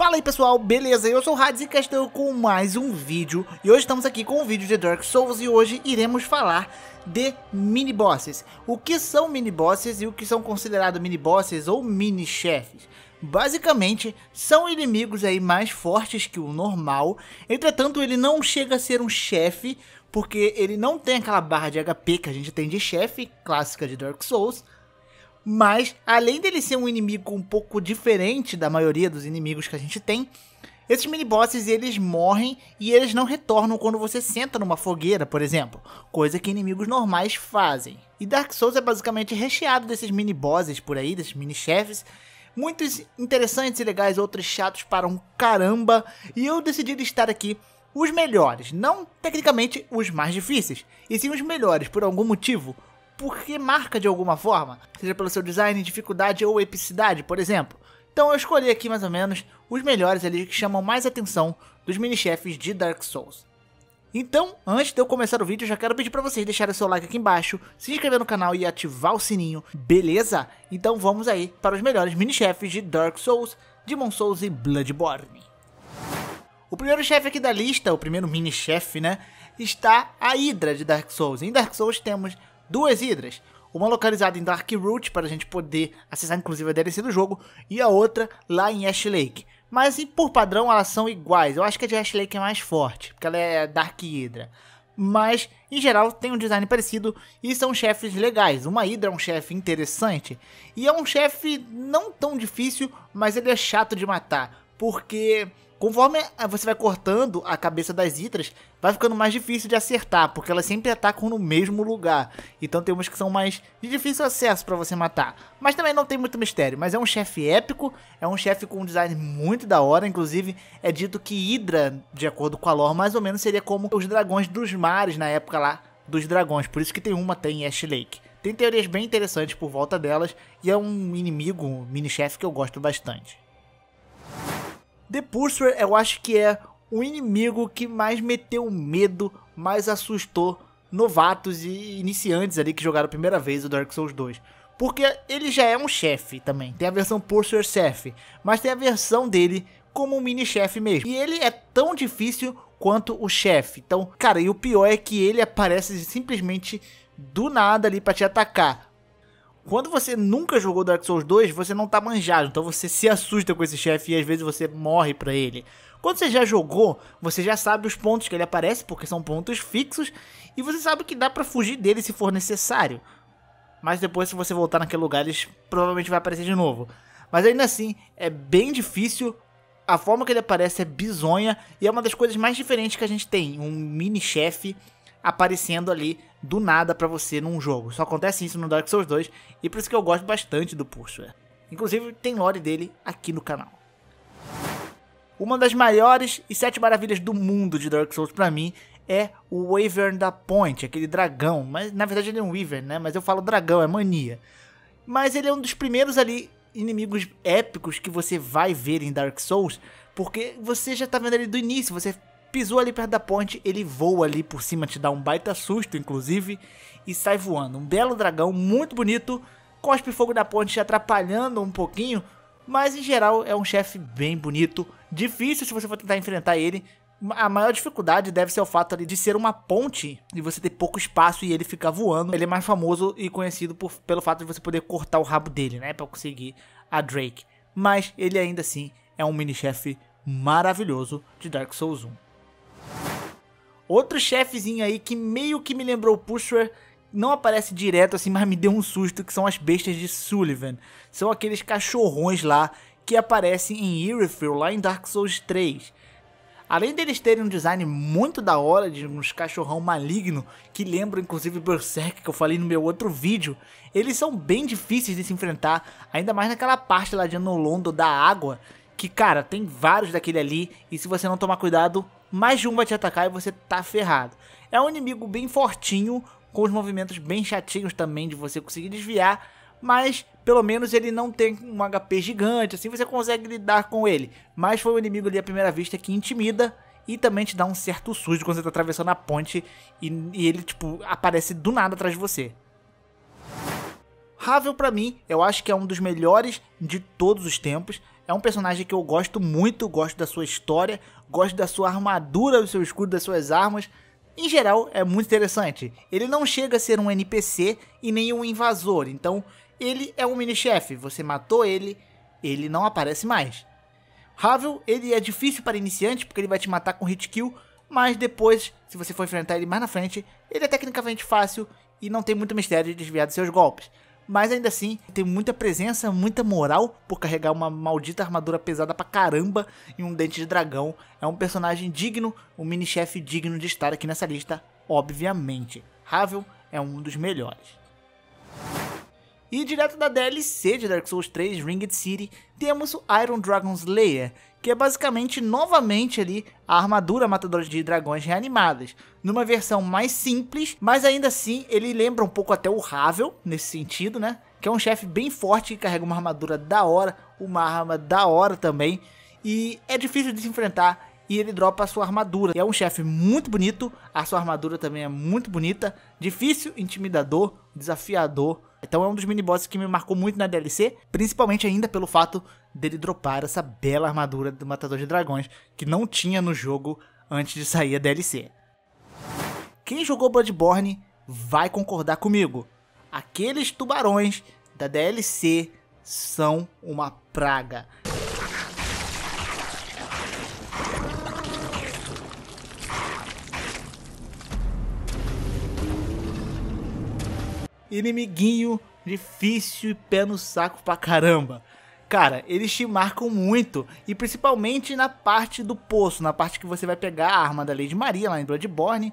Fala aí pessoal, beleza? Eu sou o Hades e cá estou com mais um vídeo E hoje estamos aqui com um vídeo de Dark Souls e hoje iremos falar de mini-bosses O que são mini-bosses e o que são considerados mini-bosses ou mini-chefes Basicamente, são inimigos aí mais fortes que o normal Entretanto, ele não chega a ser um chefe Porque ele não tem aquela barra de HP que a gente tem de chefe, clássica de Dark Souls mas, além dele ser um inimigo um pouco diferente da maioria dos inimigos que a gente tem, esses mini-bosses eles morrem e eles não retornam quando você senta numa fogueira, por exemplo, coisa que inimigos normais fazem. E Dark Souls é basicamente recheado desses mini-bosses por aí, desses mini-chefes, muitos interessantes e legais, outros chatos para um caramba, e eu decidi listar aqui os melhores, não tecnicamente os mais difíceis, e sim os melhores por algum motivo, porque marca de alguma forma, seja pelo seu design, dificuldade ou epicidade, por exemplo. Então eu escolhi aqui mais ou menos os melhores ali que chamam mais atenção dos mini-chefes de Dark Souls. Então, antes de eu começar o vídeo, eu já quero pedir para vocês deixarem seu like aqui embaixo, se inscrever no canal e ativar o sininho, beleza? Então vamos aí para os melhores mini-chefes de Dark Souls, Demon Souls e Bloodborne. O primeiro chefe aqui da lista, o primeiro mini-chefe, né, está a Hydra de Dark Souls. Em Dark Souls temos duas hidras. Uma localizada em Dark Root, para a gente poder acessar inclusive a DLC do jogo, e a outra lá em Ash Lake. Mas e por padrão elas são iguais, eu acho que a de Ash Lake é mais forte, porque ela é Dark Hydra. Mas, em geral, tem um design parecido e são chefes legais. Uma Hydra é um chefe interessante e é um chefe não tão difícil, mas ele é chato de matar, porque Conforme você vai cortando a cabeça das itras, vai ficando mais difícil de acertar, porque elas sempre atacam no mesmo lugar. Então tem umas que são mais de difícil acesso para você matar. Mas também não tem muito mistério, mas é um chefe épico, é um chefe com um design muito da hora, inclusive é dito que Hydra, de acordo com a lore, mais ou menos seria como os dragões dos mares na época lá dos dragões, por isso que tem uma tem em Ash Lake. Tem teorias bem interessantes por volta delas e é um inimigo, um mini-chefe que eu gosto bastante. The Pursuer eu acho que é o inimigo que mais meteu medo, mais assustou novatos e iniciantes ali que jogaram a primeira vez o Dark Souls 2. Porque ele já é um chefe também. Tem a versão Pursuer Chef, mas tem a versão dele como um mini chefe mesmo. E ele é tão difícil quanto o chefe. Então, cara, e o pior é que ele aparece simplesmente do nada ali para te atacar quando você nunca jogou Dark Souls 2, você não tá manjado, então você se assusta com esse chefe e às vezes você morre para ele. Quando você já jogou, você já sabe os pontos que ele aparece, porque são pontos fixos, e você sabe que dá para fugir dele se for necessário. Mas depois, se você voltar naquele lugar, eles provavelmente vai aparecer de novo. Mas ainda assim, é bem difícil. A forma que ele aparece é bizonha e é uma das coisas mais diferentes que a gente tem. Um mini chefe aparecendo ali do nada para você num jogo. Só acontece isso no Dark Souls 2 e por isso que eu gosto bastante do Pushware. É. Inclusive tem lore dele aqui no canal. Uma das maiores e sete maravilhas do mundo de Dark Souls para mim é o Wyvern da Point, aquele dragão, mas na verdade ele é um Wyvern, né? Mas eu falo dragão, é mania. Mas ele é um dos primeiros ali inimigos épicos que você vai ver em Dark Souls, porque você já tá vendo ele do início, você Pisou ali perto da ponte, ele voa ali por cima, te dá um baita susto, inclusive, e sai voando. Um belo dragão, muito bonito, cospe fogo da ponte, atrapalhando um pouquinho, mas em geral é um chefe bem bonito. Difícil se você for tentar enfrentar ele, a maior dificuldade deve ser o fato de ser uma ponte e você ter pouco espaço e ele ficar voando. Ele é mais famoso e conhecido por, pelo fato de você poder cortar o rabo dele, né? Pra conseguir a Drake. Mas ele ainda assim é um mini-chefe maravilhoso de Dark Souls 1. Outro chefezinho aí que meio que me lembrou o Pusher, não aparece direto assim, mas me deu um susto, que são as bestas de Sullivan. São aqueles cachorrões lá que aparecem em Irithyll, lá em Dark Souls 3. Além deles terem um design muito da hora de uns cachorrão maligno, que lembra inclusive Berserk que eu falei no meu outro vídeo, eles são bem difíceis de se enfrentar, ainda mais naquela parte lá de Anolondo da água, que cara, tem vários daquele ali, e se você não tomar cuidado, mais de um vai te atacar e você tá ferrado. É um inimigo bem fortinho, com os movimentos bem chatinhos também de você conseguir desviar, mas pelo menos ele não tem um HP gigante, assim você consegue lidar com ele. Mas foi um inimigo ali à primeira vista que intimida e também te dá um certo susto quando você tá atravessando a ponte e, e ele, tipo, aparece do nada atrás de você. Ravel, para mim, eu acho que é um dos melhores de todos os tempos. É um personagem que eu gosto muito, gosto da sua história, gosto da sua armadura, do seu escudo, das suas armas. Em geral, é muito interessante. Ele não chega a ser um NPC e nem um invasor, então ele é um mini-chefe. Você matou ele, ele não aparece mais. Ravel, ele é difícil para iniciante porque ele vai te matar com hit kill, mas depois, se você for enfrentar ele mais na frente, ele é tecnicamente fácil e não tem muito mistério de desviar dos seus golpes mas ainda assim tem muita presença, muita moral por carregar uma maldita armadura pesada pra caramba e um dente de dragão. É um personagem digno, um mini-chefe digno de estar aqui nessa lista, obviamente. Ravel é um dos melhores. E direto da DLC de Dark Souls 3 Ringed City, temos o Iron Dragon Slayer, que é basicamente novamente ali a armadura matadora de dragões reanimadas, numa versão mais simples, mas ainda assim ele lembra um pouco até o Ravel nesse sentido, né? Que é um chefe bem forte que carrega uma armadura da hora, uma arma da hora também, e é difícil de se enfrentar e ele dropa a sua armadura. É um chefe muito bonito, a sua armadura também é muito bonita, difícil, intimidador, desafiador então é um dos minibosses que me marcou muito na DLC, principalmente ainda pelo fato dele dropar essa bela armadura do Matador de Dragões, que não tinha no jogo antes de sair a DLC. Quem jogou Bloodborne vai concordar comigo. Aqueles tubarões da DLC são uma praga. inimiguinho difícil e pé no saco pra caramba. Cara, eles te marcam muito, e principalmente na parte do poço, na parte que você vai pegar a arma da Lady Maria lá em Bloodborne.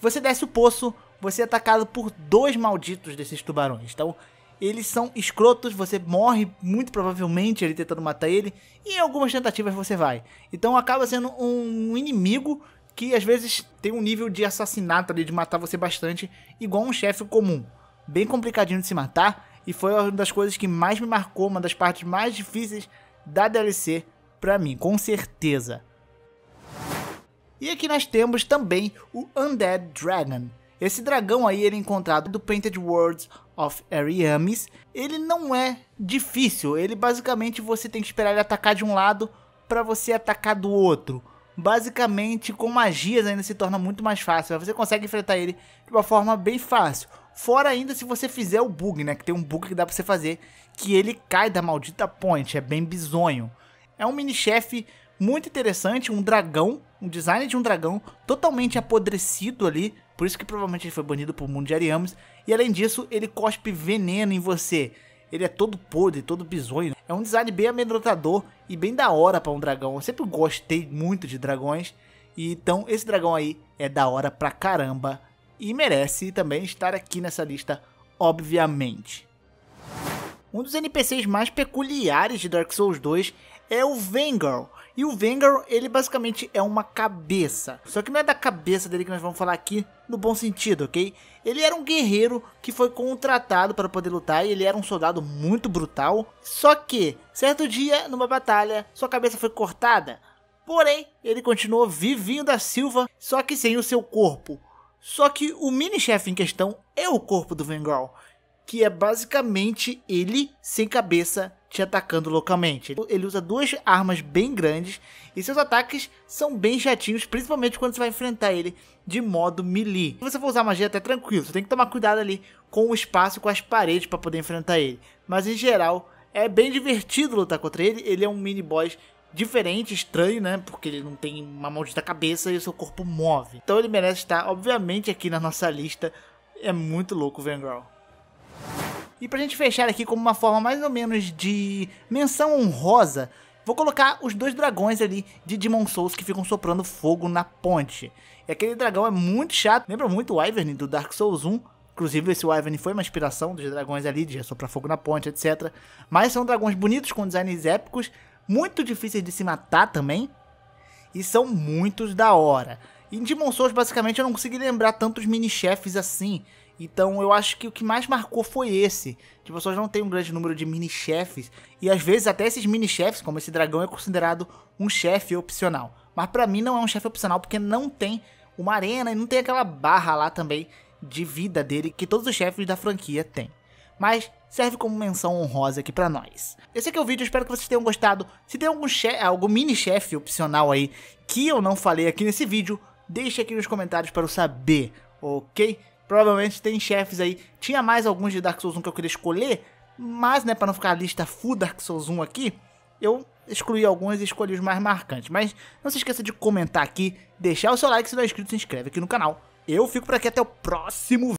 Você desce o poço, você é atacado por dois malditos desses tubarões. Então, eles são escrotos, você morre muito provavelmente ali tentando matar ele, e em algumas tentativas você vai. Então acaba sendo um inimigo que às vezes tem um nível de assassinato ali, de matar você bastante, igual um chefe comum bem complicadinho de se matar, e foi uma das coisas que mais me marcou, uma das partes mais difíceis da DLC para mim, com certeza. E aqui nós temos também o Undead Dragon. Esse dragão aí ele é encontrado do Painted Worlds of Ariamis. Ele não é difícil, ele basicamente você tem que esperar ele atacar de um lado para você atacar do outro. Basicamente, com magias ainda se torna muito mais fácil. Você consegue enfrentar ele de uma forma bem fácil. Fora ainda se você fizer o bug, né? Que tem um bug que dá pra você fazer, que ele cai da maldita ponte, é bem bizonho. É um mini-chefe muito interessante, um dragão, um design de um dragão totalmente apodrecido ali, por isso que provavelmente ele foi banido pro mundo de Ariamos. E além disso, ele cospe veneno em você. Ele é todo podre, todo bizonho. É um design bem amedrontador e bem da hora para um dragão. Eu sempre gostei muito de dragões. E, então esse dragão aí é da hora pra caramba e merece também estar aqui nessa lista, obviamente. Um dos NPCs mais peculiares de Dark Souls 2 é o Vanguard. E o Vanguard, ele basicamente é uma cabeça. Só que não é da cabeça dele que nós vamos falar aqui no bom sentido, ok? Ele era um guerreiro que foi contratado para poder lutar e ele era um soldado muito brutal. Só que, certo dia, numa batalha, sua cabeça foi cortada. Porém, ele continuou vivinho da Silva, só que sem o seu corpo. Só que o mini-chefe em questão é o corpo do Vengral, que é basicamente ele sem cabeça te atacando localmente. Ele usa duas armas bem grandes e seus ataques são bem chatinhos, principalmente quando você vai enfrentar ele de modo melee. Se você for usar magia até tá tranquilo, você tem que tomar cuidado ali com o espaço, com as paredes para poder enfrentar ele. Mas em geral, é bem divertido lutar contra ele, ele é um mini boss diferente, estranho, né? Porque ele não tem uma maldita cabeça e o seu corpo move. Então ele merece estar, obviamente, aqui na nossa lista. É muito louco o Vanguard. E pra gente fechar aqui como uma forma mais ou menos de menção honrosa, vou colocar os dois dragões ali de Demon Souls que ficam soprando fogo na ponte. E aquele dragão é muito chato, lembra muito o Ivern do Dark Souls 1. Inclusive esse Wyvern foi uma inspiração dos dragões ali, de soprar fogo na ponte, etc. Mas são dragões bonitos, com designs épicos, muito difíceis de se matar também. E são muitos da hora. Em Demon Souls, basicamente, eu não consegui lembrar tantos mini-chefes assim. Então eu acho que o que mais marcou foi esse. Que pessoas não tem um grande número de mini-chefes. E às vezes até esses mini-chefes, como esse dragão, é considerado um chefe opcional. Mas para mim não é um chefe opcional porque não tem uma arena e não tem aquela barra lá também de vida dele que todos os chefes da franquia têm mas serve como menção honrosa aqui para nós. Esse aqui é o vídeo, espero que vocês tenham gostado. Se tem algum, chefe, algum mini chefe opcional aí que eu não falei aqui nesse vídeo, deixe aqui nos comentários para eu saber, ok? Provavelmente tem chefes aí, tinha mais alguns de Dark Souls 1 que eu queria escolher, mas né, para não ficar a lista full Dark Souls 1 aqui, eu excluí alguns e escolhi os mais marcantes. Mas não se esqueça de comentar aqui, deixar o seu like, se não é inscrito, se inscreve aqui no canal. Eu fico por aqui até o próximo